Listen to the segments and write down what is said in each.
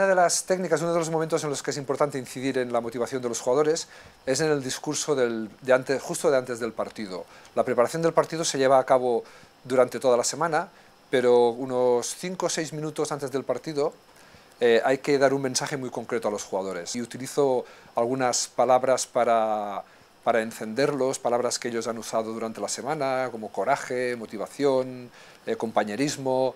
Una de las técnicas, uno de los momentos en los que es importante incidir en la motivación de los jugadores es en el discurso del, de antes, justo de antes del partido. La preparación del partido se lleva a cabo durante toda la semana, pero unos 5 o 6 minutos antes del partido eh, hay que dar un mensaje muy concreto a los jugadores. Y utilizo algunas palabras para, para encenderlos, palabras que ellos han usado durante la semana, como coraje, motivación, eh, compañerismo.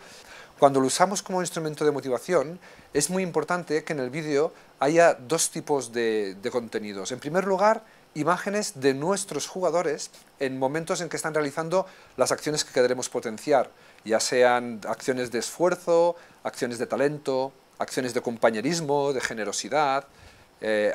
Cuando lo usamos como instrumento de motivación, es muy importante que en el vídeo haya dos tipos de, de contenidos. En primer lugar, imágenes de nuestros jugadores en momentos en que están realizando las acciones que queremos potenciar, ya sean acciones de esfuerzo, acciones de talento, acciones de compañerismo, de generosidad, eh,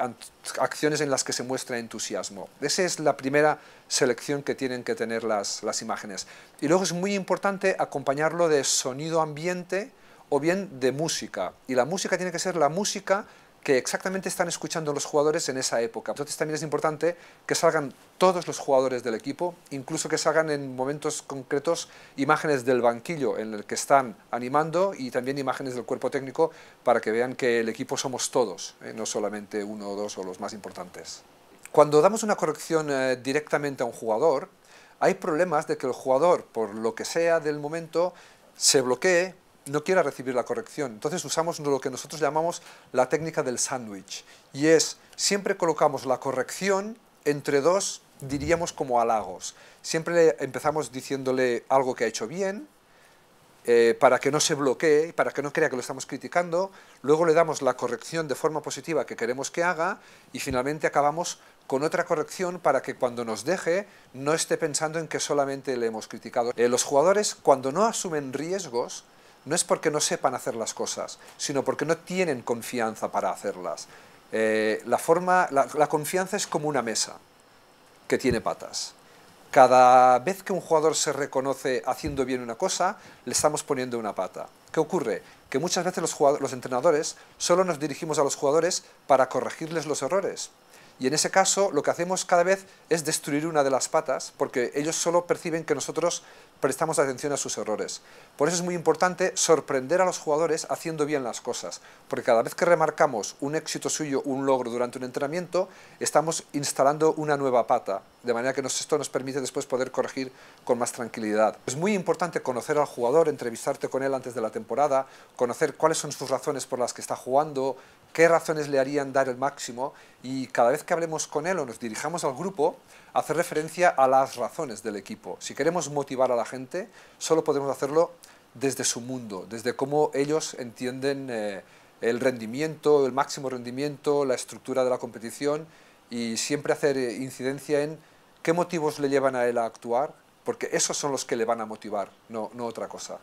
acciones en las que se muestra entusiasmo. Esa es la primera selección que tienen que tener las, las imágenes. Y luego es muy importante acompañarlo de sonido ambiente o bien de música. Y la música tiene que ser la música que exactamente están escuchando los jugadores en esa época. Entonces también es importante que salgan todos los jugadores del equipo, incluso que salgan en momentos concretos imágenes del banquillo en el que están animando y también imágenes del cuerpo técnico para que vean que el equipo somos todos, eh, no solamente uno o dos o los más importantes. Cuando damos una corrección eh, directamente a un jugador, hay problemas de que el jugador, por lo que sea del momento, se bloquee, no quiera recibir la corrección. Entonces usamos lo que nosotros llamamos la técnica del sándwich. Y es, siempre colocamos la corrección entre dos, diríamos como halagos. Siempre empezamos diciéndole algo que ha hecho bien, eh, para que no se bloquee, para que no crea que lo estamos criticando, luego le damos la corrección de forma positiva que queremos que haga y finalmente acabamos con otra corrección para que cuando nos deje no esté pensando en que solamente le hemos criticado. Eh, los jugadores cuando no asumen riesgos, no es porque no sepan hacer las cosas, sino porque no tienen confianza para hacerlas. Eh, la, confianza es como una mesa que tiene patas. Cada vez que un jugador se reconoce haciendo bien una cosa, le estamos poniendo una pata. ¿Qué ocurre? Que muchas veces los, los entrenadores solo nos dirigimos a los jugadores para corregirles los errores. Y en ese caso lo que hacemos cada vez es destruir una de las patas porque ellos solo perciben que nosotros prestamos atención a sus errores. Por eso es muy importante sorprender a los jugadores haciendo bien las cosas, porque cada vez que remarcamos un éxito suyo, un logro durante un entrenamiento, estamos instalando una nueva pata de manera que esto nos permite después poder corregir con más tranquilidad. Es muy importante conocer al jugador, entrevistarte con él antes de la temporada, conocer cuáles son sus razones por las que está jugando, qué razones le harían dar el máximo y cada vez que hablemos con él o nos dirijamos al grupo, hacer referencia a las razones del equipo. Si queremos motivar a la gente, solo podemos hacerlo desde su mundo, desde cómo ellos entienden eh, el rendimiento, el máximo rendimiento, la estructura de la competición y siempre hacer eh, incidencia en qué motivos le llevan a él a actuar, porque esos son los que le van a motivar, no, no otra cosa.